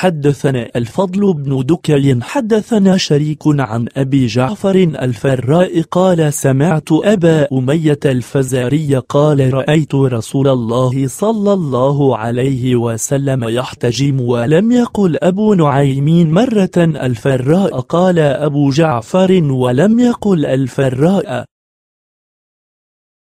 حدثنا الفضل بن دكل حدثنا شريك عن أبي جعفر الفراء قال سمعت أبا أمية الفزاري قال رأيت رسول الله صلى الله عليه وسلم يحتجم ولم يقل أبو نعيمين مرة الفراء قال أبو جعفر ولم يقل الفراء